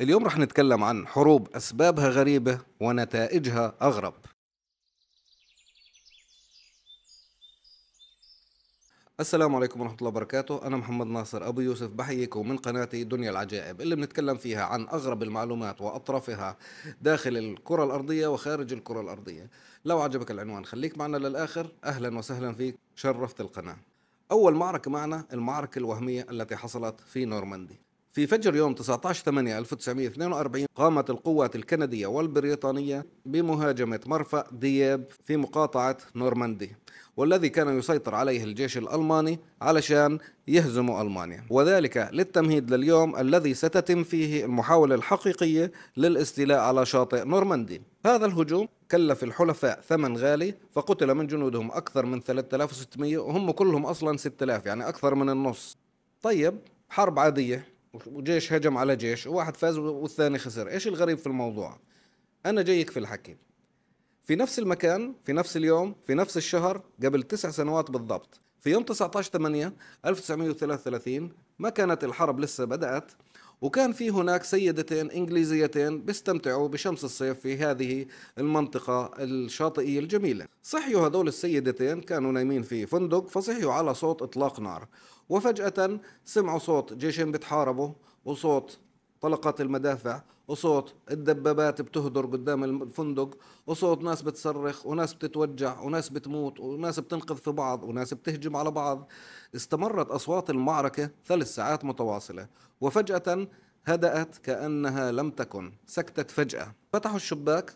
اليوم رح نتكلم عن حروب أسبابها غريبة ونتائجها أغرب السلام عليكم ورحمة الله وبركاته أنا محمد ناصر أبو يوسف بحييكم من قناتي دنيا العجائب اللي بنتكلم فيها عن أغرب المعلومات وأطرافها داخل الكرة الأرضية وخارج الكرة الأرضية لو عجبك العنوان خليك معنا للآخر أهلا وسهلا فيك شرفت القناة أول معركة معنا المعركة الوهمية التي حصلت في نورماندي في فجر يوم 19/8/1942 قامت القوات الكندية والبريطانية بمهاجمة مرفأ دياب في مقاطعة نورماندي والذي كان يسيطر عليه الجيش الألماني علشان يهزم ألمانيا وذلك للتمهيد لليوم الذي ستتم فيه المحاولة الحقيقية للاستيلاء على شاطئ نورماندي هذا الهجوم كلف الحلفاء ثمن غالي فقتل من جنودهم أكثر من 3600 وهم كلهم أصلا 6000 يعني أكثر من النص طيب حرب عادية وجيش هجم على جيش وواحد فاز والثاني خسر ايش الغريب في الموضوع انا جايك في الحكي في نفس المكان في نفس اليوم في نفس الشهر قبل تسع سنوات بالضبط في يوم 19 8 1933 ما كانت الحرب لسه بدأت وكان في هناك سيدتين انجليزيتين بيستمتعوا بشمس الصيف في هذه المنطقة الشاطئية الجميلة صحيوا هذول السيدتين كانوا نايمين في فندق فصحيوا على صوت اطلاق نار وفجأة سمعوا صوت جيشين بتحاربوا وصوت طلقات المدافع وصوت الدبابات بتهدر قدام الفندق وصوت ناس بتصرخ وناس بتتوجع وناس بتموت وناس بتنقذ في بعض وناس بتهجم على بعض استمرت أصوات المعركة ثلاث ساعات متواصلة وفجأة هدأت كأنها لم تكن سكتت فجأة فتحوا الشباك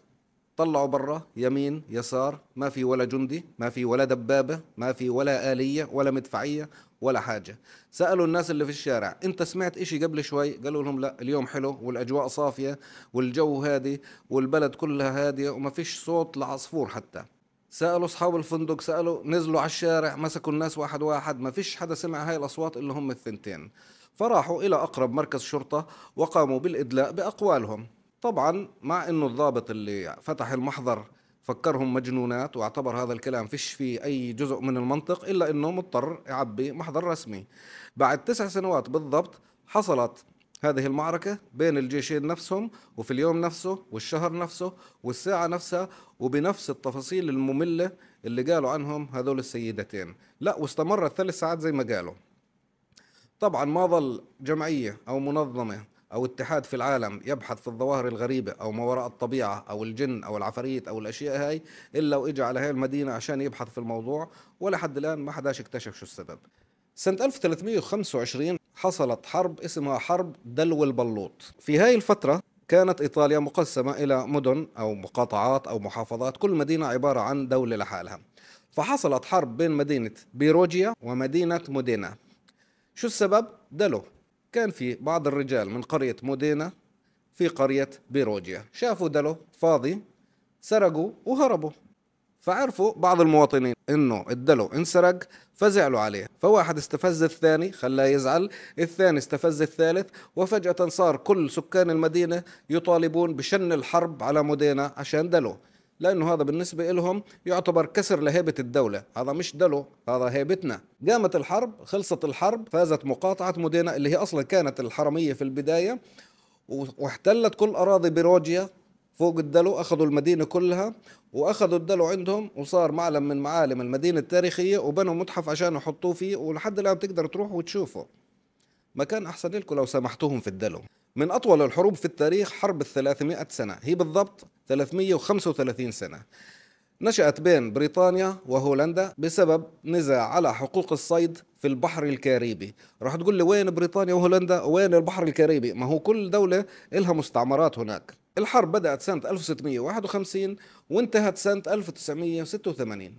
طلعوا برا يمين يسار ما في ولا جندي ما في ولا دبابة ما في ولا آلية ولا مدفعية ولا حاجة سألوا الناس اللي في الشارع انت سمعت اشي قبل شوي قالوا لهم لا اليوم حلو والأجواء صافية والجو هادي والبلد كلها هادية وما فيش صوت لعصفور حتى سألوا أصحاب الفندق سألوا نزلوا على الشارع مسكوا الناس واحد واحد ما فيش حدا سمع هاي الأصوات اللي هم الثنتين فراحوا إلى أقرب مركز شرطة وقاموا بالإدلاء بأقوالهم طبعا مع انه الضابط اللي فتح المحضر فكرهم مجنونات واعتبر هذا الكلام فيش فيه أي جزء من المنطق إلا أنه مضطر يعبي محضر رسمي بعد تسع سنوات بالضبط حصلت هذه المعركة بين الجيشين نفسهم وفي اليوم نفسه والشهر نفسه والساعة نفسها وبنفس التفاصيل المملة اللي قالوا عنهم هذول السيدتين لا واستمرت ثلاث ساعات زي ما قالوا طبعا ما ظل جمعية أو منظمة أو اتحاد في العالم يبحث في الظواهر الغريبة أو ما وراء الطبيعة أو الجن أو العفاريت أو الأشياء هاي إلا وإجا على هاي المدينة عشان يبحث في الموضوع ولحد الآن ما حداش اكتشف شو السبب سنة 1325 حصلت حرب اسمها حرب دلو البلوط في هاي الفترة كانت إيطاليا مقسمة إلى مدن أو مقاطعات أو محافظات كل مدينة عبارة عن دولة لحالها فحصلت حرب بين مدينة بيروجيا ومدينة مودينا شو السبب؟ دلو كان في بعض الرجال من قرية مودينا في قرية بيروجيا شافوا دلو فاضي سرقوا وهربوا فعرفوا بعض المواطنين انه الدلو انسرق فزعلوا عليه فواحد استفز الثاني خلاه يزعل الثاني استفز الثالث وفجأة صار كل سكان المدينة يطالبون بشن الحرب على مودينا عشان دلو لانه هذا بالنسبه لهم يعتبر كسر لهيبه الدوله هذا مش دلو هذا هيبتنا قامت الحرب خلصت الحرب فازت مقاطعه مدينه اللي هي اصلا كانت الحرميه في البدايه واحتلت كل اراضي بيروجيا فوق الدلو اخذوا المدينه كلها واخذوا الدلو عندهم وصار معلم من معالم المدينه التاريخيه وبنوا متحف عشان يحطوه فيه ولحد الان بتقدر تروح وتشوفه مكان احسن لكم لو سمحتوهم في الدلو من أطول الحروب في التاريخ حرب الثلاثمائة سنة هي بالضبط 335 سنة نشأت بين بريطانيا وهولندا بسبب نزاع على حقوق الصيد في البحر الكاريبي راح تقول لي وين بريطانيا وهولندا وين البحر الكاريبي ما هو كل دولة لها مستعمرات هناك الحرب بدأت سنة 1651 وانتهت سنة 1986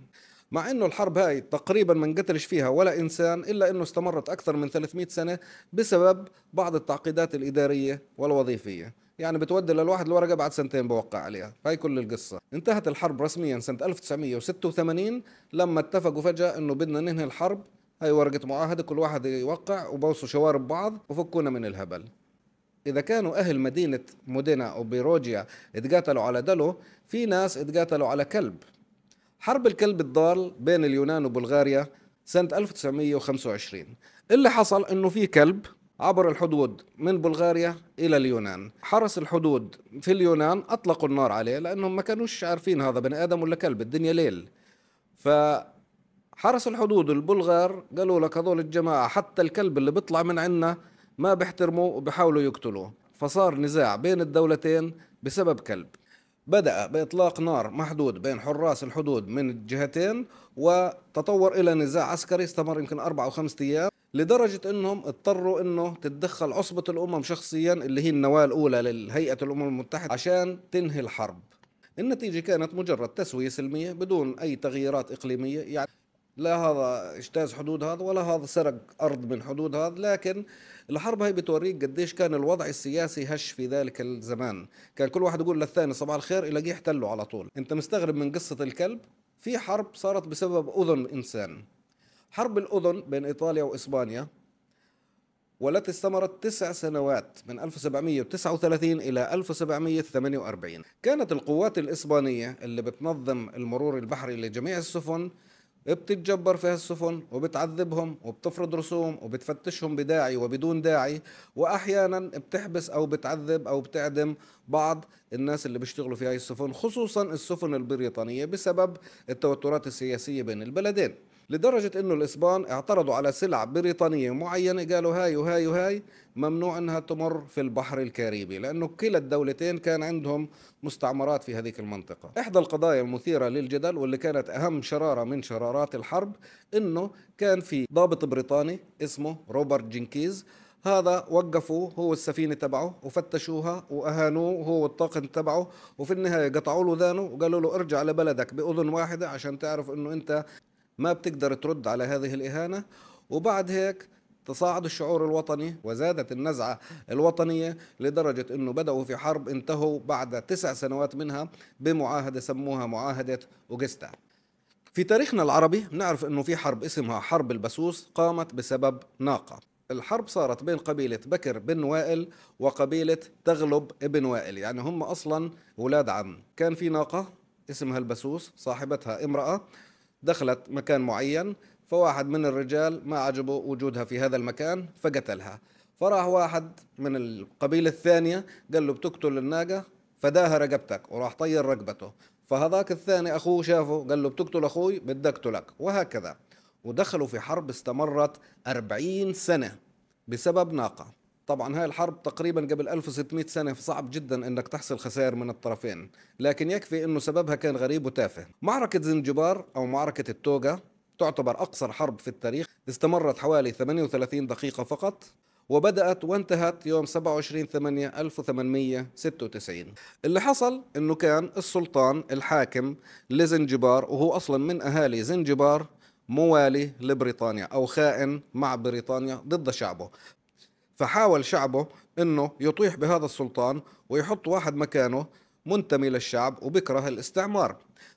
مع انه الحرب هاي تقريبا ما انقتلش فيها ولا انسان الا انه استمرت اكثر من 300 سنه بسبب بعض التعقيدات الاداريه والوظيفيه يعني بتودي للواحد الورقه بعد سنتين بوقع عليها هاي كل القصه انتهت الحرب رسميا سنه 1986 لما اتفقوا فجاه انه بدنا ننهي الحرب هاي ورقة معاهدة كل واحد يوقع وبوصوا شوارب بعض وفكونا من الهبل إذا كانوا أهل مدينة مودينا أو بيروجيا اتقاتلوا على دلو في ناس اتقاتلوا على كلب حرب الكلب الضال بين اليونان وبلغاريا سنة 1925 اللي حصل انه في كلب عبر الحدود من بلغاريا الى اليونان حرس الحدود في اليونان اطلقوا النار عليه لانهم ما كانوش عارفين هذا بني ادم ولا كلب الدنيا ليل ف حرس الحدود البلغار قالوا لك هذول الجماعة حتى الكلب اللي بيطلع من عنا ما بيحترموه وبيحاولوا يقتلوه فصار نزاع بين الدولتين بسبب كلب بدأ بإطلاق نار محدود بين حراس الحدود من الجهتين وتطور إلى نزاع عسكري استمر يمكن أربع أو خمسة أيام لدرجة أنهم اضطروا أنه تتدخل عصبة الأمم شخصيا اللي هي النواة الأولى لهيئة الأمم المتحدة عشان تنهي الحرب النتيجة كانت مجرد تسوية سلمية بدون أي تغييرات إقليمية يعني لا هذا اجتاز حدود هذا ولا هذا سرق أرض من حدود هذا لكن الحرب هي بتوريك قديش كان الوضع السياسي هش في ذلك الزمان كان كل واحد يقول للثاني صباح الخير يلاقيه احتله على طول انت مستغرب من قصة الكلب في حرب صارت بسبب أذن إنسان حرب الأذن بين إيطاليا وإسبانيا والتي استمرت تسع سنوات من 1739 إلى 1748 كانت القوات الإسبانية اللي بتنظم المرور البحري لجميع السفن بتتجبر في هالسفن وبتعذبهم وبتفرض رسوم وبتفتشهم بداعي وبدون داعي واحيانا بتحبس او بتعذب او بتعدم بعض الناس اللي بيشتغلوا في هاي السفن خصوصا السفن البريطانيه بسبب التوترات السياسيه بين البلدين لدرجة أنه الإسبان اعترضوا على سلع بريطانية معينة قالوا هاي وهاي وهاي ممنوع أنها تمر في البحر الكاريبي لأنه كلا الدولتين كان عندهم مستعمرات في هذه المنطقة إحدى القضايا المثيرة للجدل واللي كانت أهم شرارة من شرارات الحرب أنه كان في ضابط بريطاني اسمه روبرت جينكيز هذا وقفوا هو السفينه تبعه وفتشوها واهانوه هو الطاقم تبعه وفي النهايه قطعوا له ذانه وقالوا له ارجع لبلدك باذن واحده عشان تعرف انه انت ما بتقدر ترد على هذه الإهانة وبعد هيك تصاعد الشعور الوطني وزادت النزعة الوطنية لدرجة أنه بدأوا في حرب انتهوا بعد تسع سنوات منها بمعاهدة سموها معاهدة أوغستا في تاريخنا العربي نعرف أنه في حرب اسمها حرب البسوس قامت بسبب ناقة الحرب صارت بين قبيلة بكر بن وائل وقبيلة تغلب ابن وائل يعني هم أصلا أولاد عم كان في ناقة اسمها البسوس صاحبتها امرأة دخلت مكان معين فواحد من الرجال ما عجبه وجودها في هذا المكان فقتلها فراح واحد من القبيلة الثانية قال له بتقتل الناقة فداها رقبتك وراح طير رقبته فهذاك الثاني أخوه شافه قال له بتقتل أخوي بدي أقتلك وهكذا ودخلوا في حرب استمرت أربعين سنة بسبب ناقة طبعا هاي الحرب تقريبا قبل 1600 سنة فصعب جدا انك تحصل خسائر من الطرفين لكن يكفي انه سببها كان غريب وتافه معركة زنجبار او معركة التوغا تعتبر أقصر حرب في التاريخ استمرت حوالي 38 دقيقة فقط وبدأت وانتهت يوم 27 8 1896 اللي حصل انه كان السلطان الحاكم لزنجبار وهو اصلا من اهالي زنجبار موالي لبريطانيا او خائن مع بريطانيا ضد شعبه فحاول شعبه انه يطيح بهذا السلطان ويحط واحد مكانه منتمي للشعب وبكره الاستعمار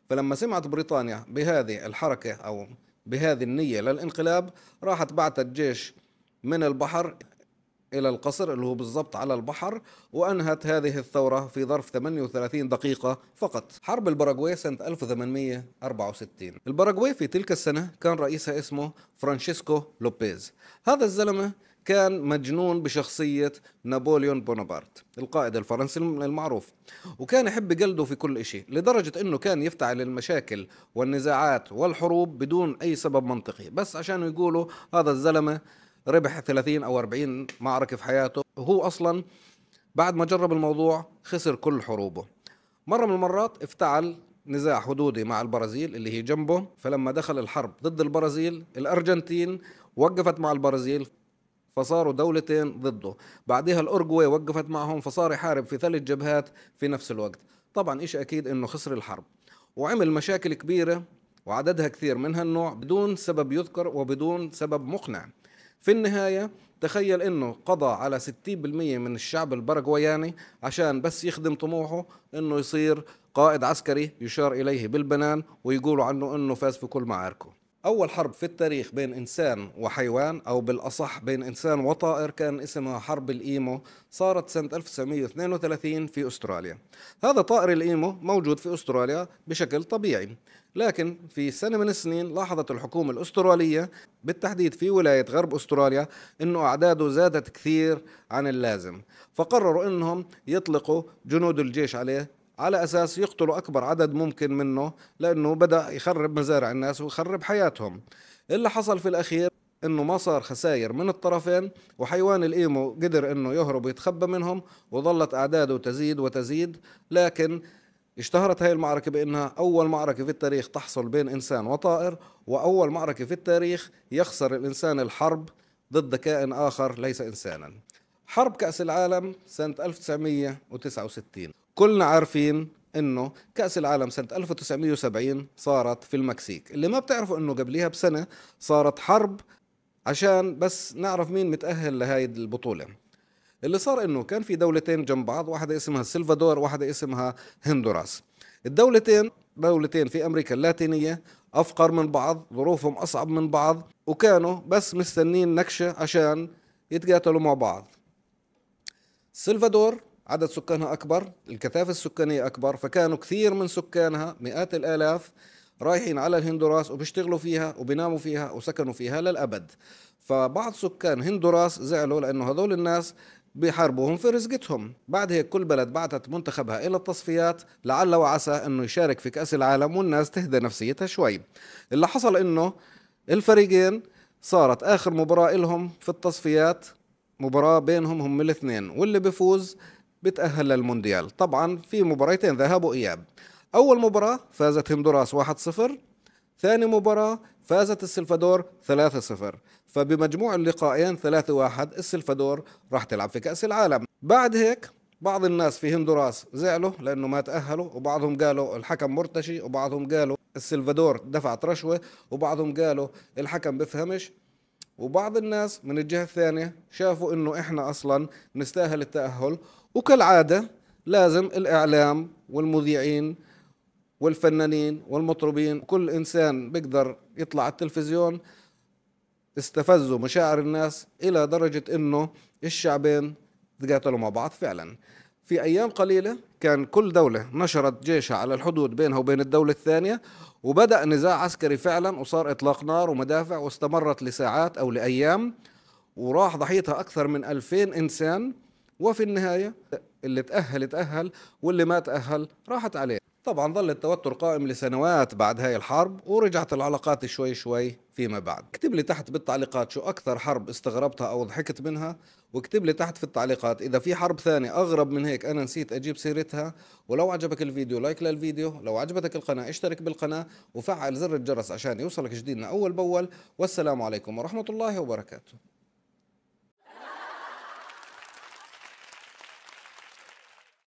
فلما سمعت بريطانيا بهذه الحركة أو بهذه النية للانقلاب راحت بعثت جيش من البحر إلى القصر اللي هو بالضبط على البحر وأنهت هذه الثورة في ظرف 38 دقيقة فقط حرب البراغواي سنة 1864 البراغواي في تلك السنة كان رئيسها اسمه فرانشيسكو لوبيز هذا الزلمة كان مجنون بشخصية نابليون بونابرت القائد الفرنسي المعروف وكان يحب يقلده في كل شيء لدرجة أنه كان يفتعل المشاكل والنزاعات والحروب بدون أي سبب منطقي بس عشان يقولوا هذا الزلمة ربح 30 أو 40 معركة في حياته وهو أصلا بعد ما جرب الموضوع خسر كل حروبه مرة من المرات افتعل نزاع حدودي مع البرازيل اللي هي جنبه فلما دخل الحرب ضد البرازيل الأرجنتين وقفت مع البرازيل فصاروا دولتين ضده بعدها الأورجواي وقفت معهم فصار يحارب في ثلاث جبهات في نفس الوقت طبعا إيش أكيد أنه خسر الحرب وعمل مشاكل كبيرة وعددها كثير من هالنوع بدون سبب يذكر وبدون سبب مقنع في النهاية تخيل انه قضى على 60% من الشعب الباراغواياني عشان بس يخدم طموحه انه يصير قائد عسكري يشار اليه بالبنان ويقولوا عنه انه فاز في كل معاركه أول حرب في التاريخ بين إنسان وحيوان أو بالأصح بين إنسان وطائر كان اسمها حرب الإيمو صارت سنة 1932 في أستراليا هذا طائر الإيمو موجود في أستراليا بشكل طبيعي لكن في سنة من السنين لاحظت الحكومة الأسترالية بالتحديد في ولاية غرب أستراليا أنه أعداده زادت كثير عن اللازم فقرروا أنهم يطلقوا جنود الجيش عليه على اساس يقتلوا اكبر عدد ممكن منه لانه بدا يخرب مزارع الناس ويخرب حياتهم اللي حصل في الاخير انه ما صار خسائر من الطرفين وحيوان الايمو قدر انه يهرب ويتخبى منهم وظلت اعداده تزيد وتزيد لكن اشتهرت هاي المعركة بأنها أول معركة في التاريخ تحصل بين إنسان وطائر وأول معركة في التاريخ يخسر الإنسان الحرب ضد كائن آخر ليس إنسانا حرب كأس العالم سنة 1969 كلنا عارفين انه كأس العالم سنة 1970 صارت في المكسيك اللي ما بتعرفوا انه قبليها بسنة صارت حرب عشان بس نعرف مين متأهل لهاي البطولة اللي صار انه كان في دولتين جنب بعض واحدة اسمها السلفادور واحدة اسمها هندوراس الدولتين دولتين في امريكا اللاتينية افقر من بعض ظروفهم اصعب من بعض وكانوا بس مستنين نكشة عشان يتقاتلوا مع بعض السلفادور عدد سكانها أكبر الكثافة السكانية أكبر فكانوا كثير من سكانها مئات الآلاف رايحين على الهندوراس وبيشتغلوا فيها وبيناموا فيها وسكنوا فيها للأبد فبعض سكان هندوراس زعلوا لأنه هذول الناس بيحاربوهم في رزقتهم بعد هيك كل بلد بعثت منتخبها إلى التصفيات لعل وعسى أنه يشارك في كأس العالم والناس تهدى نفسيتها شوي اللي حصل أنه الفريقين صارت آخر مباراة لهم في التصفيات مباراة بينهم هم الاثنين واللي بيفوز بتأهل للمونديال طبعا في مباريتين ذهاب وإياب أول مباراة فازت هندوراس 1-0 ثاني مباراة فازت السلفادور 3-0 فبمجموع اللقاءين 3 3-1 السلفادور راح تلعب في كأس العالم بعد هيك بعض الناس في هندوراس زعلوا لأنه ما تأهلوا وبعضهم قالوا الحكم مرتشي وبعضهم قالوا السلفادور دفعت رشوة وبعضهم قالوا الحكم بفهمش وبعض الناس من الجهة الثانية شافوا انه احنا اصلا نستاهل التأهل وكالعادة لازم الاعلام والمذيعين والفنانين والمطربين كل انسان بيقدر يطلع على التلفزيون استفزوا مشاعر الناس الى درجة انه الشعبين تقاتلوا مع بعض فعلا في أيام قليلة كان كل دولة نشرت جيشها على الحدود بينها وبين الدولة الثانية وبدأ نزاع عسكري فعلا وصار إطلاق نار ومدافع واستمرت لساعات أو لأيام وراح ضحيتها أكثر من 2000 إنسان وفي النهاية اللي تأهل تأهل واللي ما تأهل راحت عليه طبعا ظل التوتر قائم لسنوات بعد هاي الحرب ورجعت العلاقات شوي شوي فيما بعد اكتب لي تحت بالتعليقات شو أكثر حرب استغربتها أو ضحكت منها واكتب لي تحت في التعليقات إذا في حرب ثانية أغرب من هيك أنا نسيت أجيب سيرتها ولو عجبك الفيديو لايك للفيديو لو عجبتك القناة اشترك بالقناة وفعل زر الجرس عشان يوصلك جديدنا أول بأول والسلام عليكم ورحمة الله وبركاته